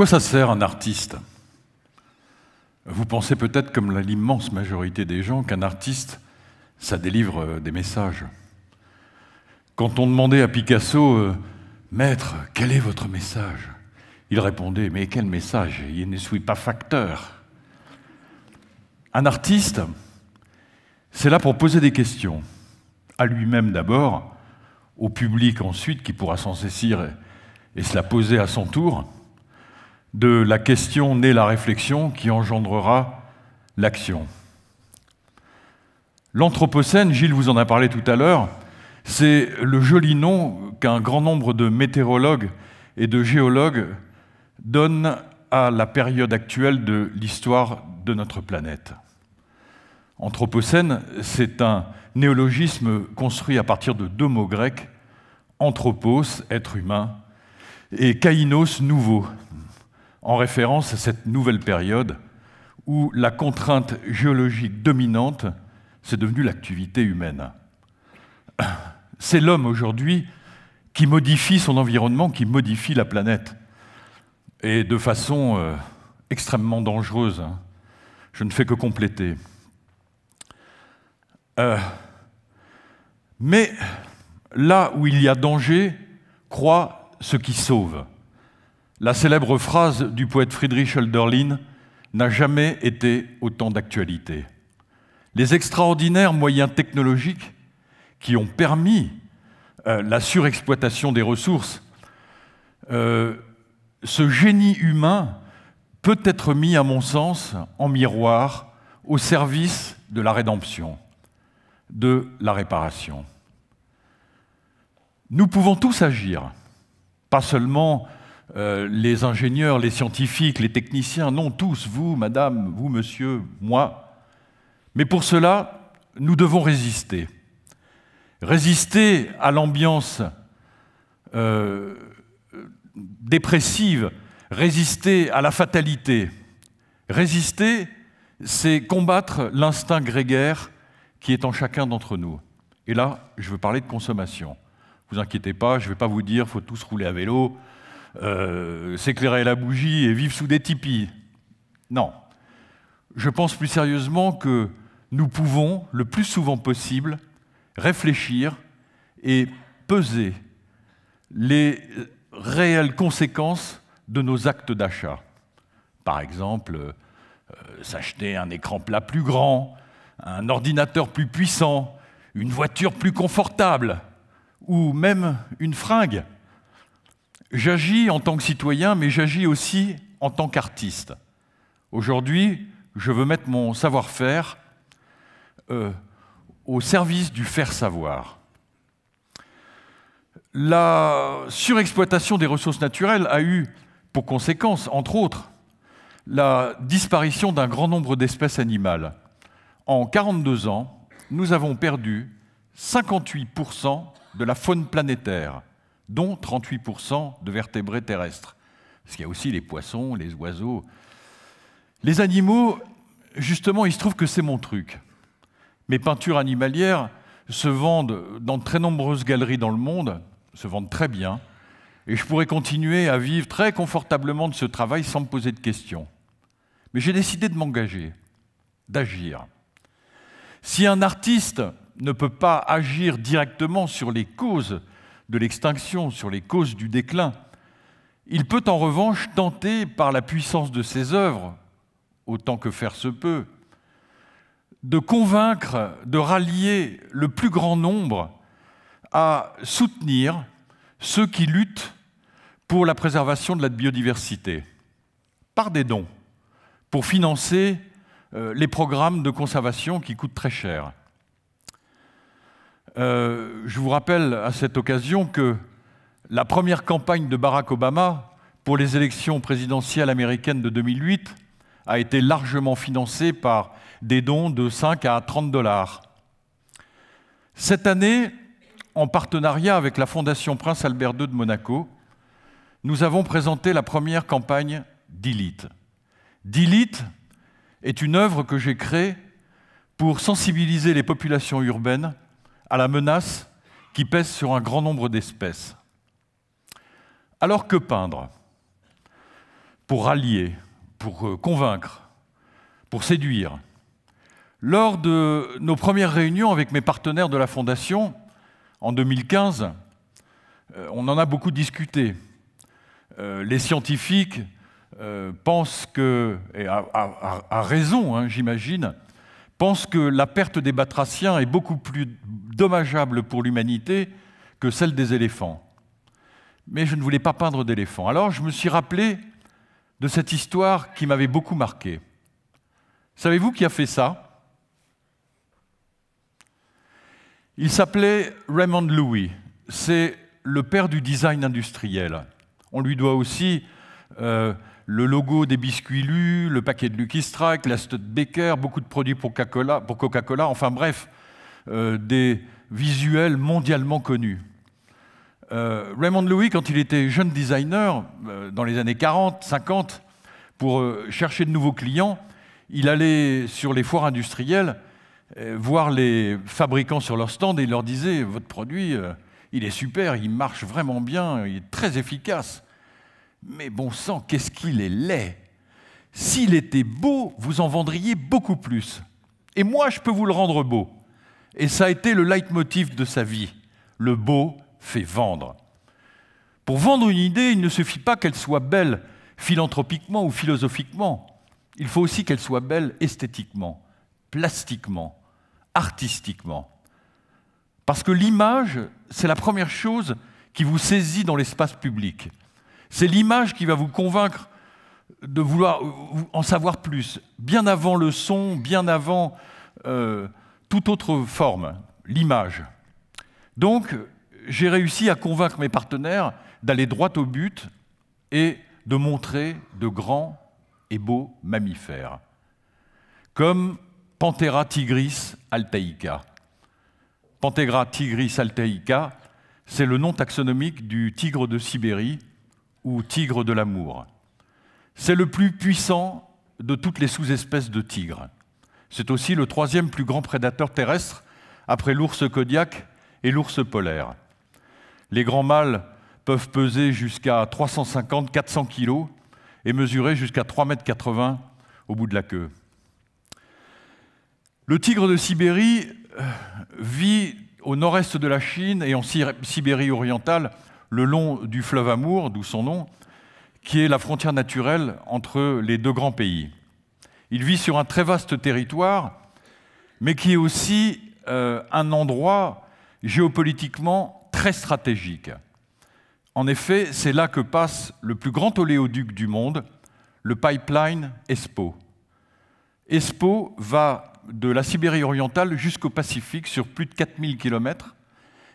quoi ça sert un artiste Vous pensez peut-être, comme l'immense majorité des gens, qu'un artiste, ça délivre euh, des messages. Quand on demandait à Picasso, euh, Maître, quel est votre message Il répondait, mais quel message Il ne suis pas facteur. Un artiste, c'est là pour poser des questions, à lui-même d'abord, au public ensuite, qui pourra s'en saisir et se la poser à son tour, de la question naît la réflexion qui engendrera l'action. L'Anthropocène, Gilles vous en a parlé tout à l'heure, c'est le joli nom qu'un grand nombre de météorologues et de géologues donnent à la période actuelle de l'histoire de notre planète. Anthropocène, c'est un néologisme construit à partir de deux mots grecs, anthropos, être humain, et kainos, nouveau, en référence à cette nouvelle période où la contrainte géologique dominante, c'est devenue l'activité humaine. C'est l'homme aujourd'hui qui modifie son environnement, qui modifie la planète, et de façon euh, extrêmement dangereuse. Hein. Je ne fais que compléter. Euh, mais là où il y a danger, croit ce qui sauve. La célèbre phrase du poète Friedrich Hölderlin n'a jamais été autant d'actualité. Les extraordinaires moyens technologiques qui ont permis euh, la surexploitation des ressources, euh, ce génie humain peut être mis, à mon sens, en miroir au service de la rédemption, de la réparation. Nous pouvons tous agir, pas seulement euh, les ingénieurs, les scientifiques, les techniciens, non tous, vous, madame, vous, monsieur, moi. Mais pour cela, nous devons résister. Résister à l'ambiance euh, dépressive, résister à la fatalité. Résister, c'est combattre l'instinct grégaire qui est en chacun d'entre nous. Et là, je veux parler de consommation. Vous inquiétez pas, je ne vais pas vous dire faut tous rouler à vélo, euh, s'éclairer la bougie et vivre sous des tipis. Non. Je pense plus sérieusement que nous pouvons, le plus souvent possible, réfléchir et peser les réelles conséquences de nos actes d'achat. Par exemple, euh, s'acheter un écran plat plus grand, un ordinateur plus puissant, une voiture plus confortable, ou même une fringue J'agis en tant que citoyen, mais j'agis aussi en tant qu'artiste. Aujourd'hui, je veux mettre mon savoir-faire euh, au service du faire savoir. La surexploitation des ressources naturelles a eu pour conséquence, entre autres, la disparition d'un grand nombre d'espèces animales. En 42 ans, nous avons perdu 58% de la faune planétaire dont 38% de vertébrés terrestres. Parce qu'il y a aussi les poissons, les oiseaux. Les animaux, justement, il se trouve que c'est mon truc. Mes peintures animalières se vendent dans de très nombreuses galeries dans le monde, se vendent très bien, et je pourrais continuer à vivre très confortablement de ce travail sans me poser de questions. Mais j'ai décidé de m'engager, d'agir. Si un artiste ne peut pas agir directement sur les causes de l'extinction, sur les causes du déclin. Il peut en revanche tenter, par la puissance de ses œuvres, autant que faire se peut, de convaincre, de rallier le plus grand nombre à soutenir ceux qui luttent pour la préservation de la biodiversité, par des dons, pour financer euh, les programmes de conservation qui coûtent très cher. Euh, je vous rappelle à cette occasion que la première campagne de Barack Obama pour les élections présidentielles américaines de 2008 a été largement financée par des dons de 5 à 30 dollars. Cette année, en partenariat avec la Fondation Prince Albert II de Monaco, nous avons présenté la première campagne d'Elite. D'Elite est une œuvre que j'ai créée pour sensibiliser les populations urbaines à la menace qui pèse sur un grand nombre d'espèces. Alors que peindre Pour rallier, pour euh, convaincre, pour séduire. Lors de nos premières réunions avec mes partenaires de la Fondation, en 2015, euh, on en a beaucoup discuté. Euh, les scientifiques pensent que, et à, raison, hein, j'imagine, pense que la perte des batraciens est beaucoup plus dommageable pour l'humanité que celle des éléphants. Mais je ne voulais pas peindre d'éléphants. Alors je me suis rappelé de cette histoire qui m'avait beaucoup marqué. Savez-vous qui a fait ça Il s'appelait Raymond Louis. C'est le père du design industriel. On lui doit aussi euh, le logo des biscuits lus, le paquet de Lucky Strike, la Stud Baker, beaucoup de produits pour Coca-Cola, enfin bref, euh, des visuels mondialement connus. Euh, Raymond Louis, quand il était jeune designer, euh, dans les années 40, 50, pour chercher de nouveaux clients, il allait sur les foires industrielles voir les fabricants sur leur stand et il leur disait, votre produit, il est super, il marche vraiment bien, il est très efficace. Mais bon sang, qu'est-ce qu'il est laid S'il était beau, vous en vendriez beaucoup plus. Et moi, je peux vous le rendre beau. Et ça a été le leitmotiv de sa vie. Le beau fait vendre. Pour vendre une idée, il ne suffit pas qu'elle soit belle philanthropiquement ou philosophiquement. Il faut aussi qu'elle soit belle esthétiquement, plastiquement, artistiquement. Parce que l'image, c'est la première chose qui vous saisit dans l'espace public. C'est l'image qui va vous convaincre de vouloir euh, en savoir plus, bien avant le son, bien avant euh, toute autre forme, l'image. Donc, j'ai réussi à convaincre mes partenaires d'aller droit au but et de montrer de grands et beaux mammifères, comme Panthera tigris altaica. Panthera tigris altaica, c'est le nom taxonomique du tigre de Sibérie, ou tigre de l'amour. C'est le plus puissant de toutes les sous-espèces de tigres. C'est aussi le troisième plus grand prédateur terrestre après l'ours kodiak et l'ours polaire. Les grands mâles peuvent peser jusqu'à 350-400 kg et mesurer jusqu'à 3,80 m au bout de la queue. Le tigre de Sibérie euh, vit au nord-est de la Chine et en Sibérie orientale le long du fleuve Amour, d'où son nom, qui est la frontière naturelle entre les deux grands pays. Il vit sur un très vaste territoire, mais qui est aussi euh, un endroit géopolitiquement très stratégique. En effet, c'est là que passe le plus grand oléoduc du monde, le pipeline ESPO. ESPO va de la Sibérie orientale jusqu'au Pacifique sur plus de 4000 km.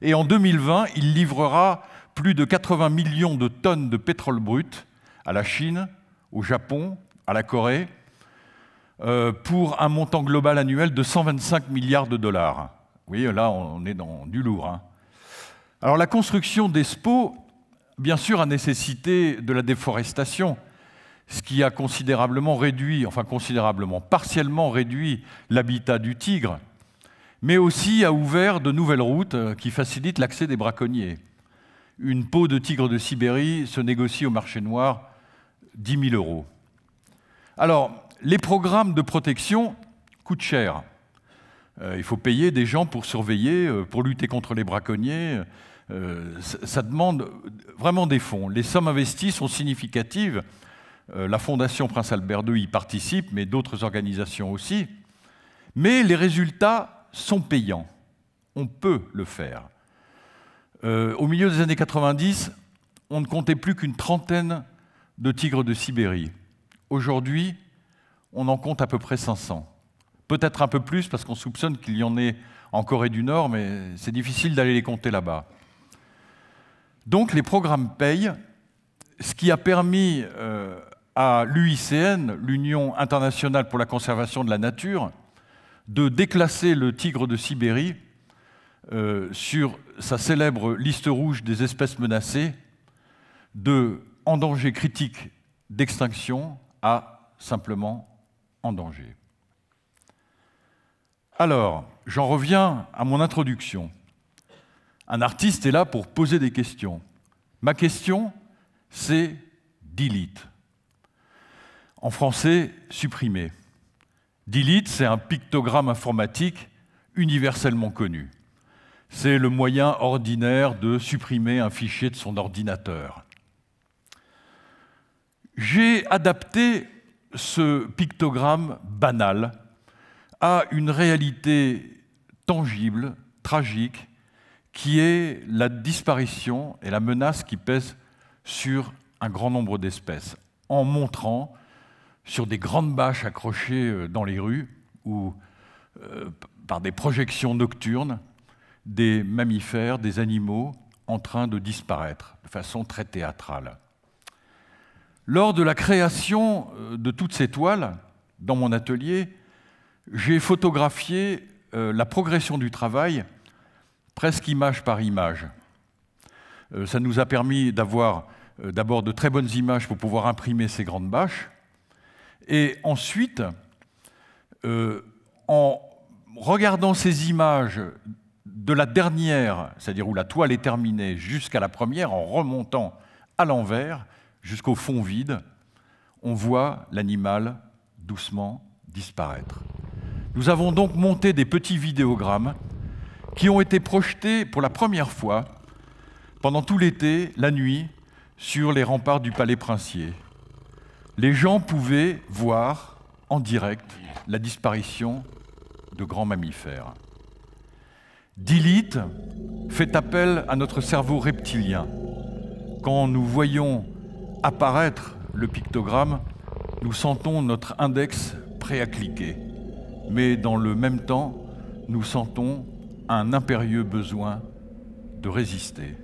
Et en 2020, il livrera plus de 80 millions de tonnes de pétrole brut à la Chine, au Japon, à la Corée, euh, pour un montant global annuel de 125 milliards de dollars. Oui, là, on est dans du lourd. Hein. Alors la construction des spots, bien sûr, a nécessité de la déforestation, ce qui a considérablement réduit, enfin considérablement, partiellement réduit l'habitat du tigre, mais aussi a ouvert de nouvelles routes euh, qui facilitent l'accès des braconniers une peau de tigre de Sibérie se négocie au marché noir 10 000 euros. Alors, les programmes de protection coûtent cher. Euh, il faut payer des gens pour surveiller, euh, pour lutter contre les braconniers. Euh, ça, demande vraiment des fonds. Les sommes investies sont significatives. la Fondation Prince Albert II y participe, mais d'autres organisations aussi. Mais les résultats sont payants. On peut le faire. Euh, au milieu des années 90, on ne comptait plus qu'une trentaine de tigres de Sibérie. Aujourd'hui, on en compte à peu près 500. Peut-être un peu plus parce qu'on soupçonne qu'il y en ait en Corée du Nord, mais c'est difficile d'aller les compter là-bas. Donc les programmes payent, ce qui a permis euh, à l'UICN, l'Union internationale pour la conservation de la nature, de déclasser le tigre de Sibérie euh, sur sa célèbre liste rouge des espèces menacées de en danger critique d'extinction à simplement en danger. Alors, j'en reviens à mon introduction. Un artiste est là pour poser des questions. Ma question, c'est delete. En français, supprimer. Delete, c'est un pictogramme informatique universellement connu. C'est le moyen ordinaire de supprimer un fichier de son ordinateur. J'ai adapté ce pictogramme banal à une réalité tangible, tragique, qui est la disparition et la menace qui pèse sur un grand nombre d'espèces, en montrant sur des grandes bâches accrochées euh, dans les rues ou euh, par des projections nocturnes des mammifères, des animaux en train de disparaître de façon très théâtrale. Lors de la création euh, de toutes ces toiles, dans mon atelier, j'ai photographié euh, la progression du travail presque image par image. Euh, ça nous a permis d'avoir d'abord de très bonnes images pour pouvoir imprimer ces grandes bâches, et ensuite, en regardant ces images de la dernière, c'est-à-dire où la toile est terminée, jusqu'à la première, en remontant à l'envers, jusqu'au fond vide, on voit l'animal doucement disparaître. Nous avons donc monté des petits vidéogrammes qui ont été projetés pour la première fois pendant tout l'été, la nuit, sur les remparts du palais princier. Les gens pouvaient voir en direct la disparition de grands mammifères. Delete fait appel à notre cerveau reptilien. Quand nous voyons apparaître le pictogramme, nous sentons notre index prêt à cliquer. Mais dans le même temps, nous sentons un impérieux besoin de résister.